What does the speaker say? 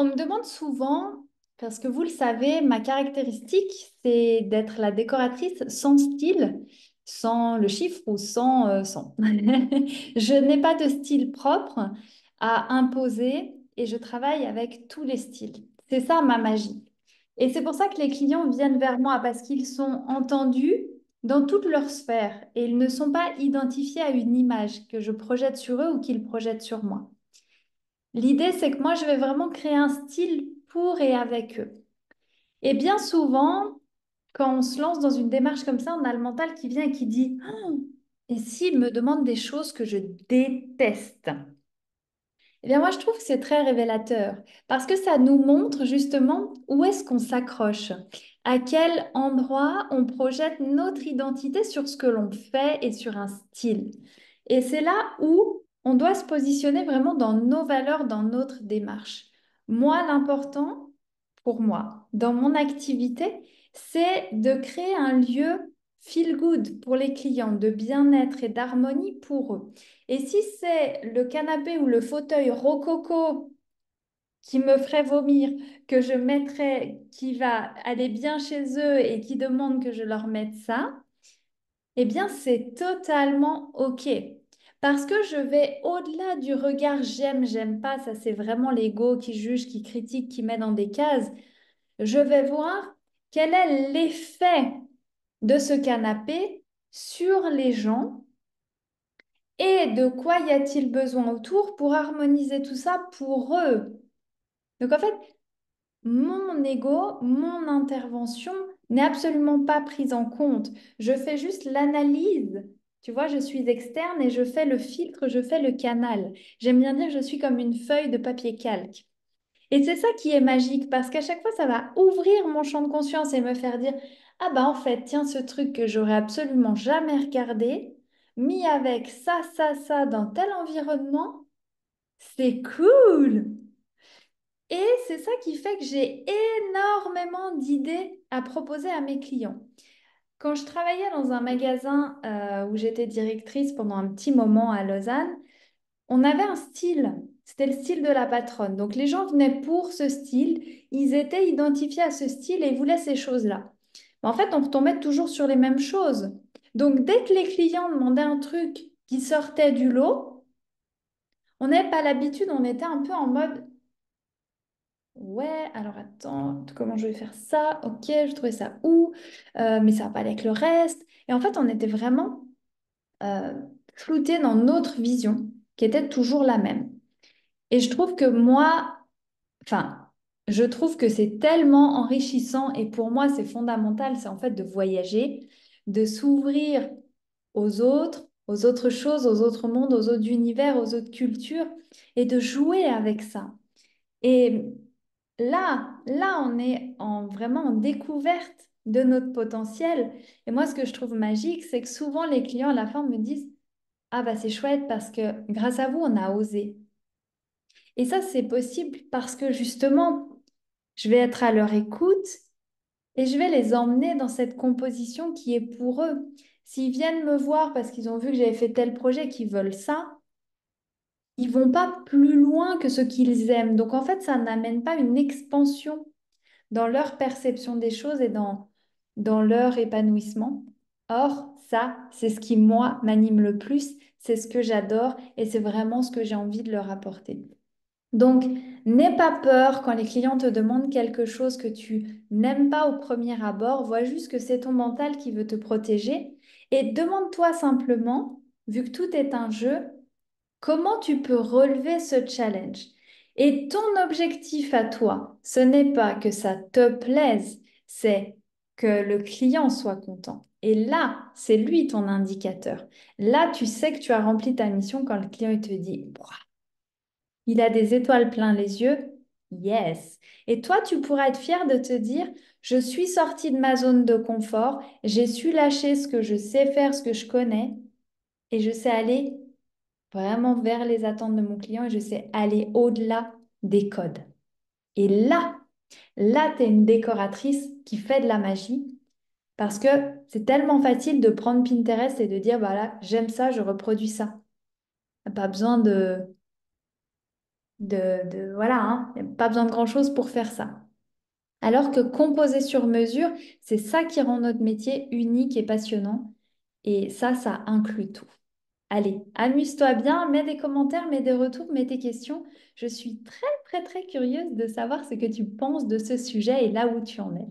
On me demande souvent, parce que vous le savez, ma caractéristique, c'est d'être la décoratrice sans style, sans le chiffre ou sans euh, je n'ai pas de style propre à imposer et je travaille avec tous les styles. C'est ça ma magie. Et c'est pour ça que les clients viennent vers moi parce qu'ils sont entendus dans toute leur sphère et ils ne sont pas identifiés à une image que je projette sur eux ou qu'ils projettent sur moi. L'idée, c'est que moi, je vais vraiment créer un style pour et avec eux. Et bien souvent, quand on se lance dans une démarche comme ça, on a le mental qui vient et qui dit ah, Et s'il me demande des choses que je déteste Eh bien, moi, je trouve que c'est très révélateur parce que ça nous montre justement où est-ce qu'on s'accroche, à quel endroit on projette notre identité sur ce que l'on fait et sur un style. Et c'est là où on doit se positionner vraiment dans nos valeurs, dans notre démarche. Moi, l'important pour moi, dans mon activité, c'est de créer un lieu feel good pour les clients, de bien-être et d'harmonie pour eux. Et si c'est le canapé ou le fauteuil rococo qui me ferait vomir, que je mettrais, qui va aller bien chez eux et qui demande que je leur mette ça, eh bien c'est totalement OK parce que je vais au-delà du regard j'aime, j'aime pas, ça c'est vraiment l'ego qui juge, qui critique, qui met dans des cases. Je vais voir quel est l'effet de ce canapé sur les gens et de quoi y a-t-il besoin autour pour harmoniser tout ça pour eux. Donc en fait, mon ego, mon intervention n'est absolument pas prise en compte. Je fais juste l'analyse tu vois, je suis externe et je fais le filtre, je fais le canal. J'aime bien dire je suis comme une feuille de papier calque. Et c'est ça qui est magique parce qu'à chaque fois, ça va ouvrir mon champ de conscience et me faire dire Ah bah en fait, tiens, ce truc que j'aurais absolument jamais regardé, mis avec ça, ça, ça dans tel environnement, c'est cool Et c'est ça qui fait que j'ai énormément d'idées à proposer à mes clients. Quand je travaillais dans un magasin euh, où j'étais directrice pendant un petit moment à Lausanne, on avait un style. C'était le style de la patronne. Donc les gens venaient pour ce style, ils étaient identifiés à ce style et voulaient ces choses-là. Mais en fait, on retombait toujours sur les mêmes choses. Donc dès que les clients demandaient un truc qui sortait du lot, on n'avait pas l'habitude, on était un peu en mode Ouais, alors attends, comment je vais faire ça Ok, je trouvais ça où euh, Mais ça va pas avec le reste. Et en fait, on était vraiment euh, floutés dans notre vision, qui était toujours la même. Et je trouve que moi, enfin, je trouve que c'est tellement enrichissant et pour moi, c'est fondamental, c'est en fait de voyager, de s'ouvrir aux autres, aux autres choses, aux autres mondes, aux autres univers, aux autres cultures et de jouer avec ça. Et là, là, on est en, vraiment en découverte de notre potentiel. Et moi, ce que je trouve magique, c'est que souvent les clients à la fin me disent Ah, bah, c'est chouette parce que grâce à vous, on a osé. Et ça, c'est possible parce que justement, je vais être à leur écoute et je vais les emmener dans cette composition qui est pour eux. S'ils viennent me voir parce qu'ils ont vu que j'avais fait tel projet, qu'ils veulent ça, ils vont pas plus loin que ce qu'ils aiment. Donc en fait, ça n'amène pas une expansion dans leur perception des choses et dans, dans leur épanouissement. Or, ça, c'est ce qui, moi, m'anime le plus, c'est ce que j'adore et c'est vraiment ce que j'ai envie de leur apporter. Donc, n'aie pas peur quand les clients te demandent quelque chose que tu n'aimes pas au premier abord, vois juste que c'est ton mental qui veut te protéger et demande-toi simplement, vu que tout est un jeu, Comment tu peux relever ce challenge Et ton objectif à toi, ce n'est pas que ça te plaise, c'est que le client soit content. Et là, c'est lui ton indicateur. Là, tu sais que tu as rempli ta mission quand le client te dit il a des étoiles plein les yeux. Yes. Et toi, tu pourras être fier de te dire je suis sortie de ma zone de confort, j'ai su lâcher ce que je sais faire, ce que je connais, et je sais aller vraiment vers les attentes de mon client et je sais aller au-delà des codes. Et là, là, tu es une décoratrice qui fait de la magie parce que c'est tellement facile de prendre Pinterest et de dire, voilà, bah j'aime ça, je reproduis ça. Pas besoin de... de, de voilà, hein, pas besoin de grand-chose pour faire ça. Alors que composer sur mesure, c'est ça qui rend notre métier unique et passionnant. Et ça, ça inclut tout. Allez, amuse-toi bien, mets des commentaires, mets des retours, mets tes questions. Je suis très, très, très curieuse de savoir ce que tu penses de ce sujet et là où tu en es.